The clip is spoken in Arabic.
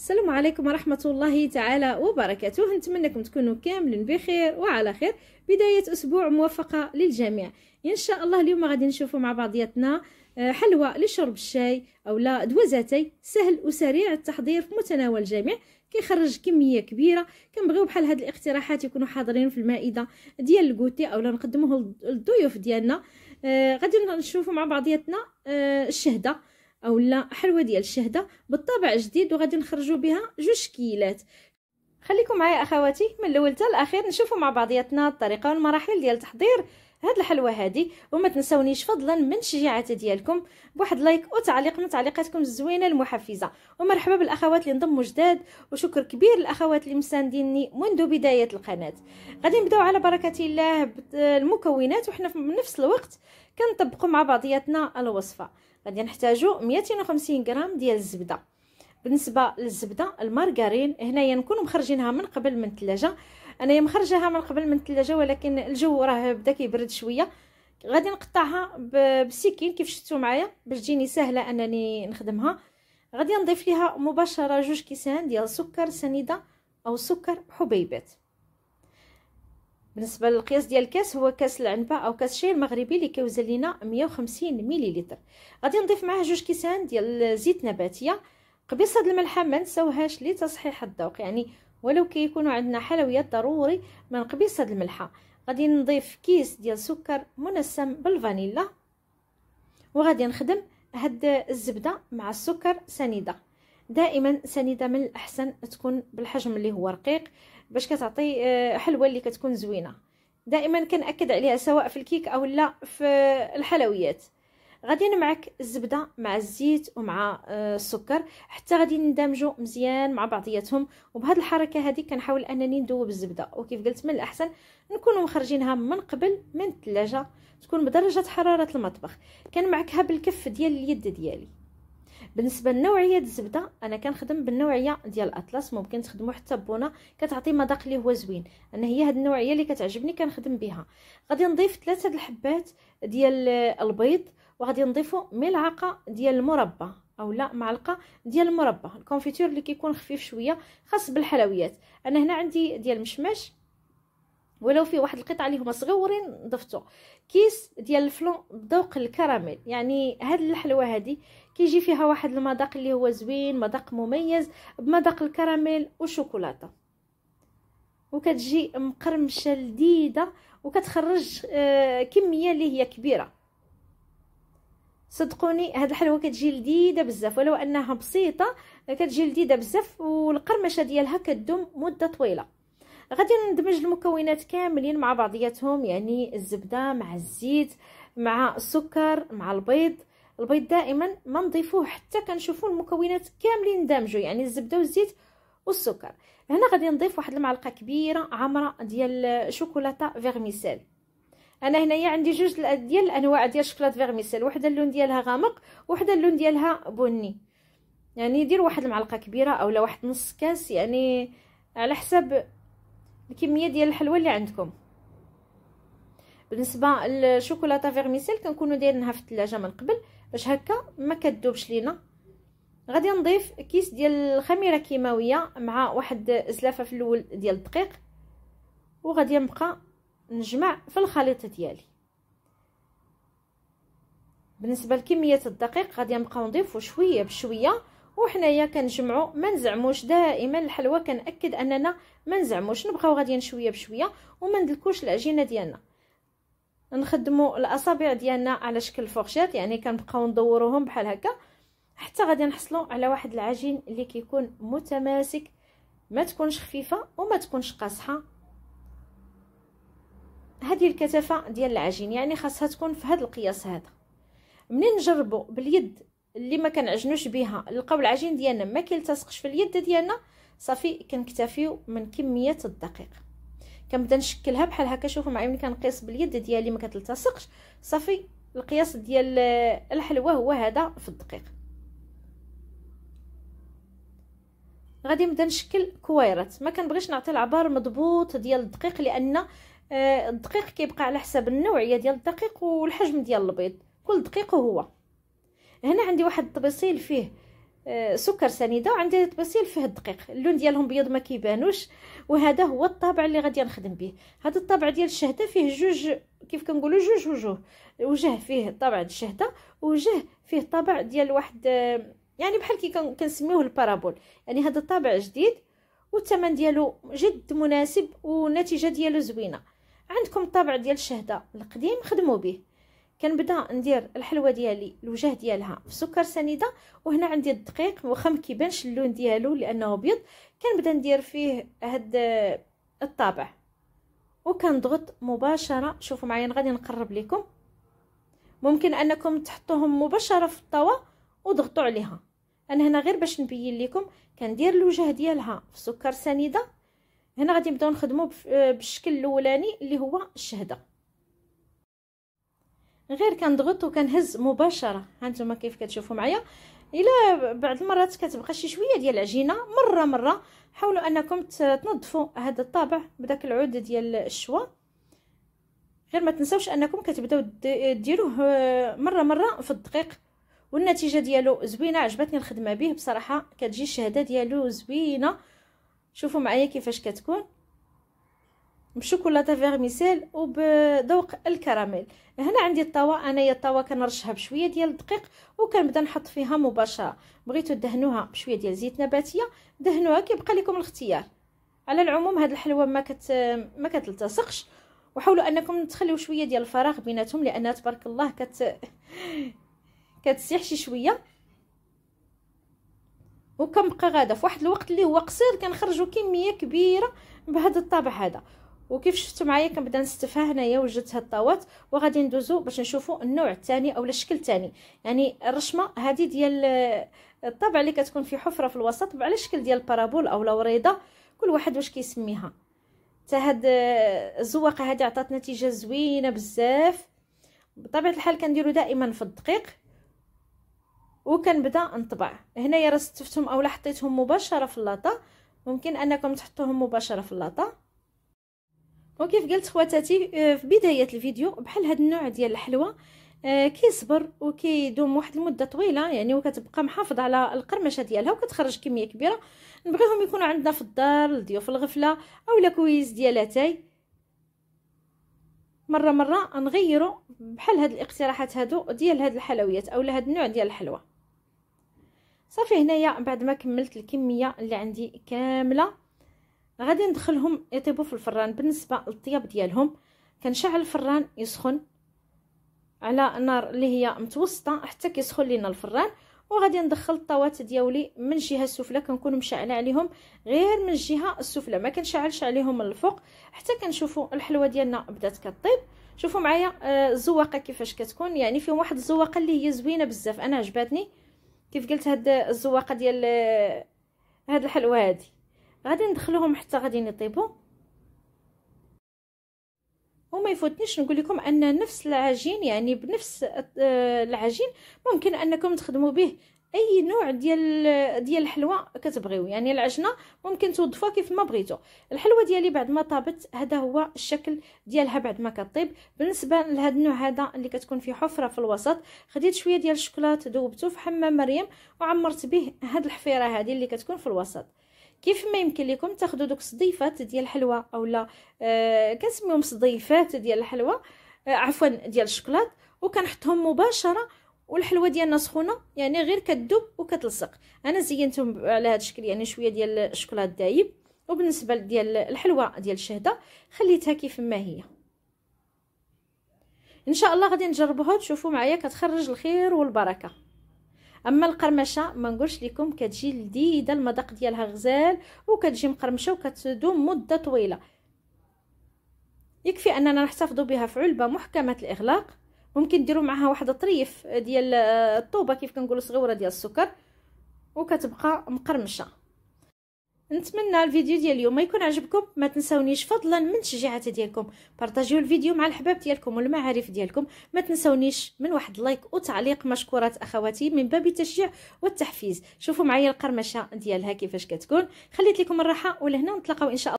السلام عليكم ورحمة الله تعالى وبركاته نتمنىكم تكونوا كاملين بخير وعلى خير بداية أسبوع موفقة للجميع إن شاء الله اليوم غادي نشوفوا مع بعضياتنا آه، حلوى لشرب الشاي أو لا دوزاتي سهل وسريع التحضير في متناول الجميع كيخرج كميه كبيره كنبغيو بحال هاد الاقتراحات يكونوا حاضرين في المائده ديال الكوتي اولا نقدموه للضيوف ديالنا آه، غادي نشوفوا مع بعضياتنا آه، الشهده اولا حلوه ديال الشهده بالطابع جديد وغادي نخرجوا بها جوج كيلات خليكم معايا اخواتي من الاول حتى الاخير نشوفوا مع بعضياتنا الطريقه والمراحل ديال تحضير هاد الحلوه هادي وما تنساونيش فضلا من شجاعات ديالكم بواحد لايك وتعليق من تعليقاتكم الزوينه المحفزه ومرحبا بالاخوات اللي انضموا جداد وشكر كبير للاخوات اللي مسانديني منذ بدايه القناه غادي نبداو على بركه الله المكونات وحنا في نفس الوقت كنطبقوا مع بعضياتنا الوصفه غادي نحتاجو 250 غرام ديال الزبده بالنسبه للزبده المارغرين هنايا نكونوا مخرجينها من قبل من الثلاجه انايا مخرجاها من قبل من الثلاجه ولكن الجو راه بدا كيبرد شويه غادي نقطعها بالسكين كيف شفتوا معايا باش تجيني سهله انني نخدمها غادي نضيف ليها مباشره جوج كيسان ديال سكر سنيده او سكر حبيبات بالنسبه للقياس ديال الكاس هو كاس العنبه او كاس الشاي المغربي اللي كيوزن لينا 150 مليلتر غادي نضيف معاه جوج كيسان ديال زيت نباتيه قبيصة الملحة ما نساوهاش لتصحيح الذوق يعني ولو كيكونوا عندنا حلويات ضروري من قبيصة الملحة غادي نضيف كيس ديال سكر منسم بالفانيلا وغادي نخدم هاد الزبدة مع السكر سنيدة دائما سنيدة من الأحسن تكون بالحجم اللي هو رقيق باش كتعطي آه، حلوة اللي كتكون زوينة دائما كنأكد عليها سواء في الكيك أو لا في الحلويات غادي معك الزبده مع الزيت ومع آه، السكر حتى غادي ندمجو مزيان مع بعضياتهم وبهاد الحركه هذه كنحاول انني ندوب الزبده وكيف قلت من الاحسن نكونوا مخرجينها من قبل من الثلاجه تكون بدرجه حراره المطبخ كان معكها بالكف ديال اليد ديالي بالنسبه لنوعيه الزبده انا كنخدم بالنوعيه ديال الاطلس ممكن تخدموا حتى بونه كتعطي مذاق اللي هو زوين انا هي هاد النوعيه اللي كتعجبني كنخدم بها غادي نضيف ثلاثه د الحبات ديال آه، البيض وغادي نضيفو ملعقه ديال المربى او لا معلقه ديال المربى الكونفيتور اللي كيكون خفيف شويه خاص بالحلويات انا هنا عندي ديال المشماش ولو فيه واحد القطع اللي هما صغيورين ضفتو كيس ديال الفلون بذوق الكراميل يعني هاد الحلوه هادي كيجي فيها واحد المذاق اللي هو زوين مذاق مميز بمذاق الكراميل والشوكولاته وكتجي مقرمشه لذيذه وكتخرج آه، كميه اللي هي كبيره صدقوني هاد الحلوه كتجي لذيذه بزاف ولو انها بسيطه كتجي لذيذه بزاف والقرمشه ديالها كدوم مده طويله غادي ندمج المكونات كاملين مع بعضياتهم يعني الزبده مع الزيت مع السكر مع البيض البيض دائما ما نضيفوه حتى كنشوفوا المكونات كاملين دامجوا يعني الزبده والزيت والسكر هنا غادي نضيف واحد المعلقه كبيره عامره ديال شوكولاته فيرميسيل انا هنايا عندي جوج ديال الانواع ديال الشوكولات فيرميسيل وحده اللون ديالها غامق وحده اللون ديالها بني يعني دير واحد المعلقه كبيره اولا واحد نص كاس يعني على حسب الكميه ديال الحلوى اللي عندكم بالنسبه للشوكولاته فيرميسيل كنكونوا دايرينها في الثلاجه من قبل باش هكا ما كتذوبش لينا غادي نضيف كيس ديال الخميره كيماويه مع واحد زلافه في الاول ديال الدقيق وغادي نبقى نجمع في الخليط ديالي بالنسبه لكميه الدقيق غادي نبقاو نضيفو شويه بشويه وحنايا كنجمعوا ما نزعموش دائما الحلوه كنأكد اننا ما نزعموش نبقاو غاديين شويه بشويه وما ندلكوش العجينه ديالنا نخدموا الاصابع ديالنا على شكل فورشات يعني كنبقاو ندوروهم بحال هكا حتى غادي نحصلوا على واحد العجين اللي كيكون متماسك ما تكونش خفيفه وما تكونش قاصحه هذه الكثافه ديال العجين يعني خاصها تكون في هذا القياس هذا منين نجربوا باليد اللي ما كنعجنوش بها نلقاو العجين ديالنا ما كيلتصقش في اليد ديالنا صافي كنكتفيو من كميه الدقيق كنبدا نشكلها بحال هكا شوفوا معايا ملي كنقيس باليد ديالي ما كتلتصقش صافي القياس ديال الحلوه هو هذا في الدقيق غادي نبدا نشكل كويرات ما كنبغيش نعطي العبار مضبوط ديال الدقيق لان آه، الدقيق كيبقى على حسب النوعيه ديال الدقيق والحجم ديال البيض كل دقيق هو هنا عندي واحد الطبيسيل فيه آه، سكر سنيده وعندي طبيسيل فيه الدقيق اللون ديالهم بيض ما كيبانوش وهذا هو الطابع اللي غادي نخدم به هذا الطابع ديال الشهده فيه جوج كيف كنقولوا جوج وجوه وجه فيه طابع الشهده وجه فيه طابع ديال واحد آه، يعني بحال كي كنسميوه البارابول يعني هذا الطابع جديد والثمن ديالو جد مناسب والنتيجه ديالو زوينه عندكم الطابع ديال الشهده القديم خدموا به كنبدا ندير الحلوه ديالي الوجه ديالها في سكر سنيده وهنا عندي الدقيق واخا ما كيبانش اللون ديالو لانه ابيض كنبدا ندير فيه هاد الطابع وكنضغط مباشره شوفوا معايا غادي نقرب لكم ممكن انكم تحطوهم مباشره في الطاوه وضغطوا عليها انا هنا غير باش نبين لكم كندير الوجه ديالها في سكر سنيده هنا غادي نبداو نخدمو بالشكل الاولاني اللي هو الشهده غير كنضغط وكنهز مباشره هانتوما كيف كتشوفوا معايا الا بعض المرات كتبقى شي شويه ديال العجينه مره مره حاولوا انكم تنظفوا هذا الطابع بداك العود ديال الشوا غير ما تنساوش انكم كتبداو ديروه مره مره في الدقيق والنتيجه ديالو زوينه عجبتني الخدمه به بصراحه كتجي الشهده ديالو زوينه شوفوا معايا كيفاش كتكون بشوكولاته فيرميسيل وبذوق الكراميل هنا عندي الطاوه انايا الطاوه كنرشها بشويه ديال الدقيق وكنبدا نحط فيها مباشره بغيتو دهنوها بشويه ديال زيت نباتيه دهنوها كيبقى لكم الاختيار على العموم هاد الحلوه ما كت ما كتلتصقش وحاولوا انكم تخليو شويه ديال الفراغ بيناتهم لانها تبارك الله كت كتسيح شي شويه وكنبقى غاده في واحد الوقت اللي هو قصير كنخرجوا كميه كبيره بهذا الطابع هذا وكيف شفتوا معايا كنبدا نستفها هنايا وجدت هاد الطاوات وغادي ندوزو باش نشوفوا النوع الثاني او الشكل الثاني يعني الرشمه هذه ديال الطابع اللي كتكون في حفره في الوسط على شكل ديال البارابول او لوريضه كل واحد واش كيسميها حتى هاد الزواقه هذه عطات نتيجه زوينه بزاف بطبيعه الحال كنديرو دائما في الدقيق وكنبدا نطبع هنايا راه ستفتهم اولا حطيتهم مباشره في اللاطا ممكن انكم تحطوهم مباشره في اللاطا وكيف قلت خواتاتي آه، في بدايه الفيديو بحال هذا النوع ديال الحلوى آه، كيصبر وكيدوم واحد المده طويله يعني وكتبقى محافظ على القرمشه ديالها وكتخرج كميه كبيره نبغيهم يكونوا عندنا في الدار الضيوف الغفله اولا كويس ديال اتاي مره مره نغيروا بحال هاد الاقتراحات هادو ديال هاد الحلويات اولا هاد النوع ديال الحلوى صافي هنايا بعد ما كملت الكميه اللي عندي كامله غادي ندخلهم يطيبوا في الفران بالنسبه للطياب ديالهم كنشعل الفران يسخن على نار اللي هي متوسطه حتى كيسخن لينا الفران وغادي ندخل الطاوات ديالي من الجهه السفلى كنكون مشعله عليهم غير من الجهه السفلى ما كنشعلش عليهم من الفوق حتى كنشوفوا الحلوه ديالنا بدات كطيب شوفوا معايا آه، الزواقه كيفاش كتكون يعني فيهم واحد الزواقه اللي هي زوينه بزاف انا عجباتني كيف قلت هاد الزواقه ديال هاد الحلوه هادي غادي ندخلوهم حتى غادي يطيبوا وما يفوتنيش نقول لكم ان نفس العجين يعني بنفس آه، العجين ممكن انكم تخدموا به اي نوع ديال ديال الحلوى كتبغيو يعني العجنه ممكن توظفها كيف ما بغيتو الحلوى ديالي بعد ما طابت هذا هو الشكل ديالها بعد ما كطيب بالنسبه لهذا النوع هذا اللي كتكون فيه حفره في الوسط خديت شويه ديال الشوكولات ذوبته في حمام مريم وعمرت به هذه الحفيره هذه اللي كتكون في الوسط كيف ما يمكن لكم تاخذوا دوك صديفات ديال الحلوى اولا آه كنسميهم صديفات ديال الحلوى آه عفوا ديال الشوكولات وكنحطهم مباشره والحلوه ديالنا سخونه يعني غير كتذوب وكتلصق انا زينتهم على هذا الشكل يعني شويه ديال الشوكولاط دايب وبالنسبه ديال الحلوه ديال الشهده خليتها كيف ما هي ان شاء الله غادي نجربوها تشوفوا معايا كتخرج الخير والبركه اما القرمشه ما نقولش لكم كتجي لذيذه المذاق ديالها غزال وكتجي مقرمشه وكتدوم مده طويله يكفي اننا نحتفظ بها في علبه محكمه الاغلاق ممكن ديروا معها واحد طريف ديال آه، الطوبه كيف كنقولوا صغيره ديال السكر وكتبقى مقرمشه نتمنى الفيديو ديال اليوم يكون عجبكم ما تنسونيش فضلا من تشجيعات ديالكم بارطاجيو الفيديو مع الحباب ديالكم والمعارف ديالكم ما تنسونيش من واحد لايك وتعليق مشكورات اخواتي من باب التشجيع والتحفيز شوفوا معايا القرمشه ديالها كيفاش كتكون خليت لكم الراحه ولهنا نتلاقاو ان شاء الله